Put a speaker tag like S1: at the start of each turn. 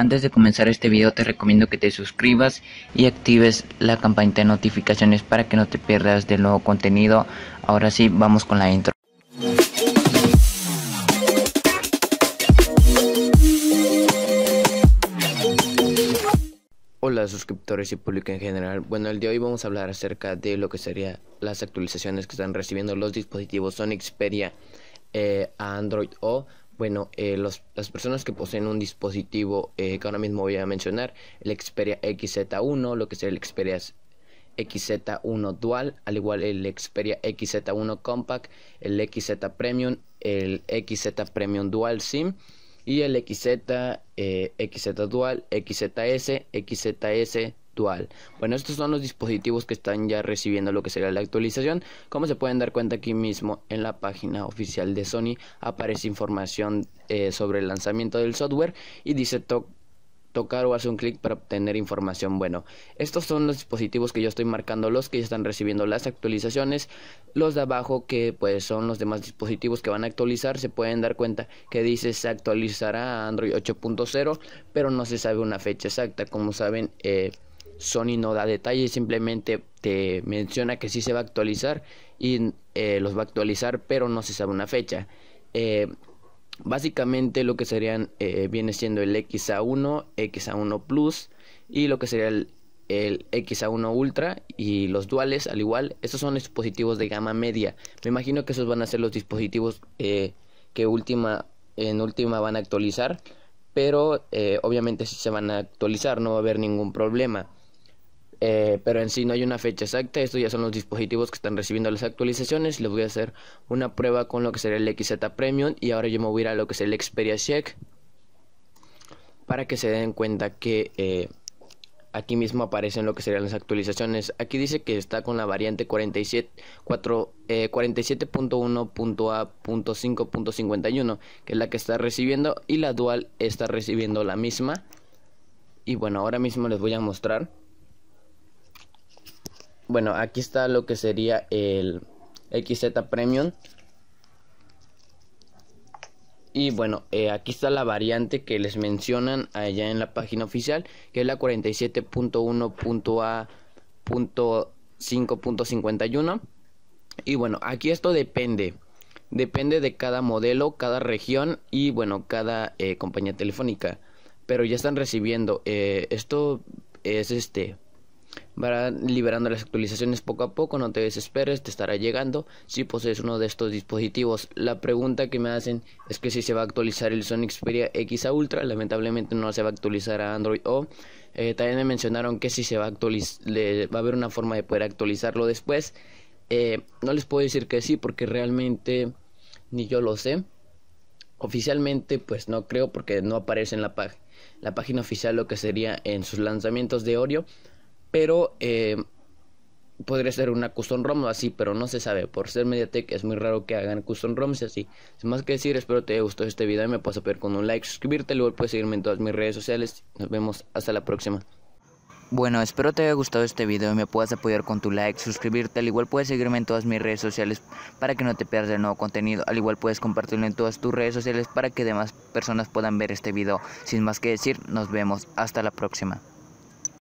S1: Antes de comenzar este video te recomiendo que te suscribas y actives la campanita de notificaciones para que no te pierdas del nuevo contenido. Ahora sí, vamos con la intro.
S2: Hola suscriptores y público en general. Bueno, el día de hoy vamos a hablar acerca de lo que serían las actualizaciones que están recibiendo los dispositivos Sony Xperia a eh, Android O bueno, eh, las personas que poseen un dispositivo eh, que ahora mismo voy a mencionar, el Xperia XZ1, lo que es el Xperia XZ1 Dual, al igual el Xperia XZ1 Compact, el XZ Premium, el XZ Premium Dual SIM y el XZ, eh, XZ Dual, XZS, XZS actual Bueno, estos son los dispositivos que están ya recibiendo lo que será la actualización. Como se pueden dar cuenta aquí mismo en la página oficial de Sony aparece información eh, sobre el lanzamiento del software y dice tocar o hacer un clic para obtener información. Bueno, estos son los dispositivos que yo estoy marcando, los que ya están recibiendo las actualizaciones. Los de abajo que pues son los demás dispositivos que van a actualizar, se pueden dar cuenta que dice se actualizará Android 8.0, pero no se sabe una fecha exacta. Como saben, eh, Sony no da detalles, simplemente te menciona que sí se va a actualizar y eh, los va a actualizar, pero no se sabe una fecha. Eh, básicamente lo que serían eh, viene siendo el XA1, XA1 Plus y lo que sería el, x XA1 Ultra y los duales al igual. Estos son dispositivos de gama media. Me imagino que esos van a ser los dispositivos que última, en última van a actualizar. Pero obviamente si se van a actualizar, no va a haber ningún problema. Eh, pero en sí no hay una fecha exacta, estos ya son los dispositivos que están recibiendo las actualizaciones, les voy a hacer una prueba con lo que sería el XZ Premium y ahora yo me voy a ir a lo que es el Xperia Check para que se den cuenta que eh, aquí mismo aparecen lo que serían las actualizaciones, aquí dice que está con la variante 47, 47.1.a.5.51 eh, que es la que está recibiendo y la dual está recibiendo la misma y bueno ahora mismo les voy a mostrar bueno, aquí está lo que sería el XZ Premium. Y bueno, eh, aquí está la variante que les mencionan allá en la página oficial, que es la 47.1.a.5.51. Y bueno, aquí esto depende. Depende de cada modelo, cada región y bueno, cada eh, compañía telefónica. Pero ya están recibiendo. Eh, esto es este Va liberando las actualizaciones poco a poco, no te desesperes, te estará llegando si posees uno de estos dispositivos. La pregunta que me hacen es que si se va a actualizar el Sony Xperia X a Ultra, lamentablemente no se va a actualizar a Android O. Eh, también me mencionaron que si se va a actualizar, va a haber una forma de poder actualizarlo después. Eh, no les puedo decir que sí porque realmente ni yo lo sé. Oficialmente pues no creo porque no aparece en la, la página oficial lo que sería en sus lanzamientos de Oreo pero eh, podría ser una custom ROM o así, pero no se sabe. Por ser MediaTek es muy raro que hagan custom ROMs así. Sin más que decir, espero te haya gustado este video y me puedas apoyar con un like, suscribirte, luego puedes seguirme en todas mis redes sociales. Nos vemos hasta la próxima.
S1: Bueno, espero te haya gustado este video y me puedas apoyar con tu like, suscribirte, al igual puedes seguirme en todas mis redes sociales para que no te pierdas el nuevo contenido, al igual puedes compartirlo en todas tus redes sociales para que demás personas puedan ver este video. Sin más que decir, nos vemos, hasta la próxima.